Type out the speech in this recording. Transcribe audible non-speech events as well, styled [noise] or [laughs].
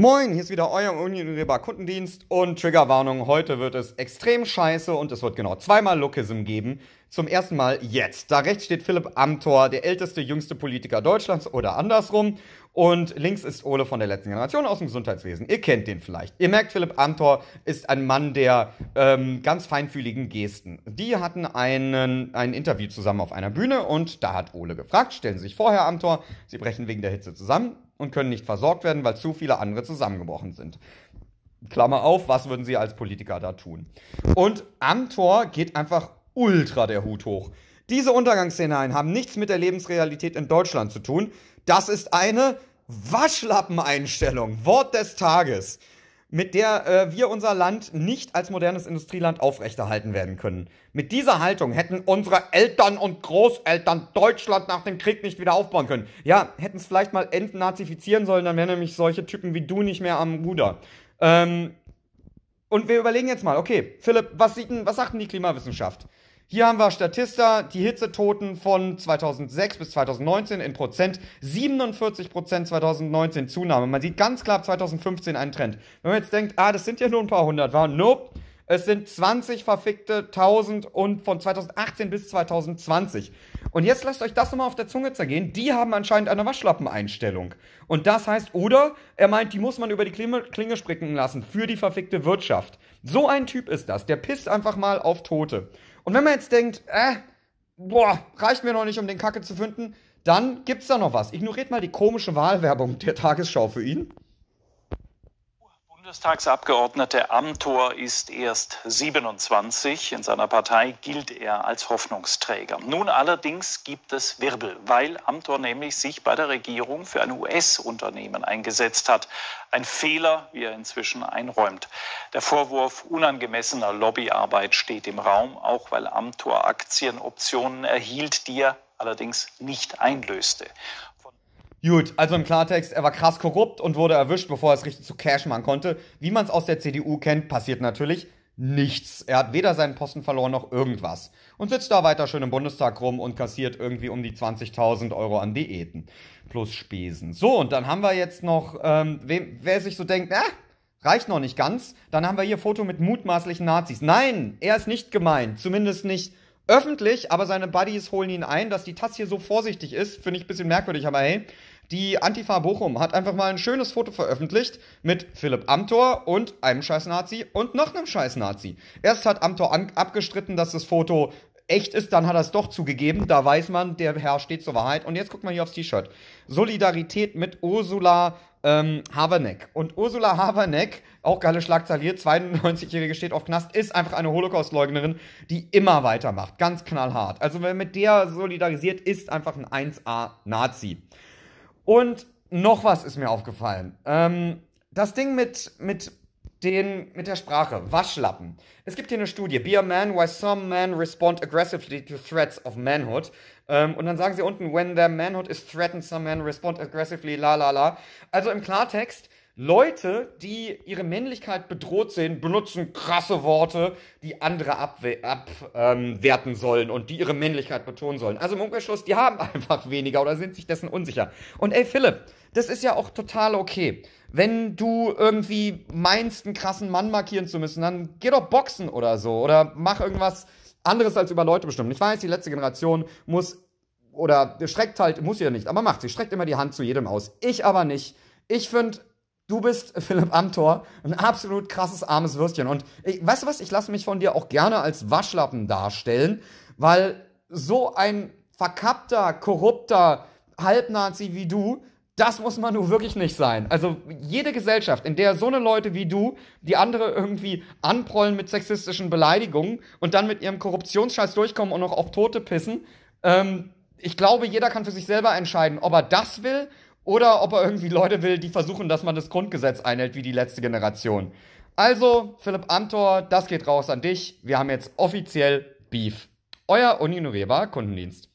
Moin, hier ist wieder euer Unionrebar Kundendienst und Triggerwarnung. Heute wird es extrem scheiße und es wird genau zweimal Lookism geben. Zum ersten Mal jetzt. Da rechts steht Philipp Amthor, der älteste, jüngste Politiker Deutschlands oder andersrum. Und links ist Ole von der letzten Generation aus dem Gesundheitswesen. Ihr kennt den vielleicht. Ihr merkt, Philipp Amthor ist ein Mann der ähm, ganz feinfühligen Gesten. Die hatten einen, ein Interview zusammen auf einer Bühne und da hat Ole gefragt, stellen Sie sich vorher Amthor, Sie brechen wegen der Hitze zusammen und können nicht versorgt werden, weil zu viele andere zusammengebrochen sind. Klammer auf, was würden sie als Politiker da tun? Und am Tor geht einfach ultra der Hut hoch. Diese Untergangsszenarien haben nichts mit der Lebensrealität in Deutschland zu tun. Das ist eine Waschlappeneinstellung. Wort des Tages mit der äh, wir unser Land nicht als modernes Industrieland aufrechterhalten werden können. Mit dieser Haltung hätten unsere Eltern und Großeltern Deutschland nach dem Krieg nicht wieder aufbauen können. Ja, hätten es vielleicht mal entnazifizieren sollen, dann wären nämlich solche Typen wie du nicht mehr am Ruder. Ähm, und wir überlegen jetzt mal, okay, Philipp, was, sieht denn, was sagt denn die Klimawissenschaft? Hier haben wir Statista, die Hitzetoten von 2006 bis 2019 in Prozent. 47 Prozent 2019 Zunahme. Man sieht ganz klar 2015 einen Trend. Wenn man jetzt denkt, ah, das sind ja nur ein paar hundert, war nope. Es sind 20 verfickte 1000 und von 2018 bis 2020. Und jetzt lasst euch das nochmal auf der Zunge zergehen. Die haben anscheinend eine Waschlappeneinstellung. Und das heißt, oder er meint, die muss man über die Klinge spricken lassen für die verfickte Wirtschaft. So ein Typ ist das. Der pisst einfach mal auf Tote. Und wenn man jetzt denkt, äh, boah, reicht mir noch nicht, um den Kacke zu finden, dann gibt's da noch was. Ignoriert mal die komische Wahlwerbung der Tagesschau für ihn. Bundestagsabgeordnete Amthor ist erst 27. In seiner Partei gilt er als Hoffnungsträger. Nun allerdings gibt es Wirbel, weil Amthor nämlich sich bei der Regierung für ein US-Unternehmen eingesetzt hat. Ein Fehler, wie er inzwischen einräumt. Der Vorwurf unangemessener Lobbyarbeit steht im Raum, auch weil Amthor Aktienoptionen erhielt, die er allerdings nicht einlöste. Gut, also im Klartext, er war krass korrupt und wurde erwischt, bevor er es richtig zu Cash machen konnte. Wie man es aus der CDU kennt, passiert natürlich nichts. Er hat weder seinen Posten verloren noch irgendwas. Und sitzt da weiter schön im Bundestag rum und kassiert irgendwie um die 20.000 Euro an Diäten. Plus Spesen. So, und dann haben wir jetzt noch, ähm, wem, wer sich so denkt, äh, reicht noch nicht ganz. Dann haben wir hier Foto mit mutmaßlichen Nazis. Nein, er ist nicht gemeint. Zumindest nicht öffentlich, aber seine Buddies holen ihn ein. Dass die Taz hier so vorsichtig ist, finde ich ein bisschen merkwürdig, aber hey. Die Antifa Bochum hat einfach mal ein schönes Foto veröffentlicht mit Philipp Amthor und einem Scheiß-Nazi und noch einem Scheiß-Nazi. Erst hat Amthor abgestritten, dass das Foto echt ist, dann hat er es doch zugegeben. Da weiß man, der Herr steht zur Wahrheit. Und jetzt guckt man hier aufs T-Shirt. Solidarität mit Ursula ähm, Haverneck. Und Ursula Haverneck, auch geile Schlagzeile hier, 92-Jährige steht auf Knast, ist einfach eine Holocaust-Leugnerin, die immer weitermacht. Ganz knallhart. Also wer mit der solidarisiert, ist einfach ein 1A-Nazi. Und noch was ist mir aufgefallen. Ähm, das Ding mit, mit den, mit der Sprache. Waschlappen. Es gibt hier eine Studie. Be a man, why some men respond aggressively to threats of manhood. Ähm, und dann sagen sie unten, when their manhood is threatened, some men respond aggressively, la la la. Also im Klartext, Leute, die ihre Männlichkeit bedroht sehen, benutzen krasse Worte, die andere abwerten ab, ähm, sollen und die ihre Männlichkeit betonen sollen. Also im Umkehrschluss, die haben [laughs] einfach weniger oder sind sich dessen unsicher. Und ey Philipp, das ist ja auch total okay. Wenn du irgendwie meinst, einen krassen Mann markieren zu müssen, dann geh doch boxen oder so oder mach irgendwas anderes als über Leute bestimmen. Ich weiß, die letzte Generation muss oder streckt halt, muss sie ja nicht, aber macht sie, streckt immer die Hand zu jedem aus. Ich aber nicht. Ich finde, Du bist, Philipp Amthor, ein absolut krasses armes Würstchen. Und ich, weißt du was, ich lasse mich von dir auch gerne als Waschlappen darstellen, weil so ein verkappter, korrupter Halbnazi wie du, das muss man nur wirklich nicht sein. Also jede Gesellschaft, in der so eine Leute wie du die andere irgendwie anprollen mit sexistischen Beleidigungen und dann mit ihrem Korruptionsscheiß durchkommen und noch auf Tote pissen, ähm, ich glaube, jeder kann für sich selber entscheiden, ob er das will oder ob er irgendwie Leute will, die versuchen, dass man das Grundgesetz einhält, wie die letzte Generation. Also, Philipp Amthor, das geht raus an dich. Wir haben jetzt offiziell Beef. Euer unignorierbarer Kundendienst.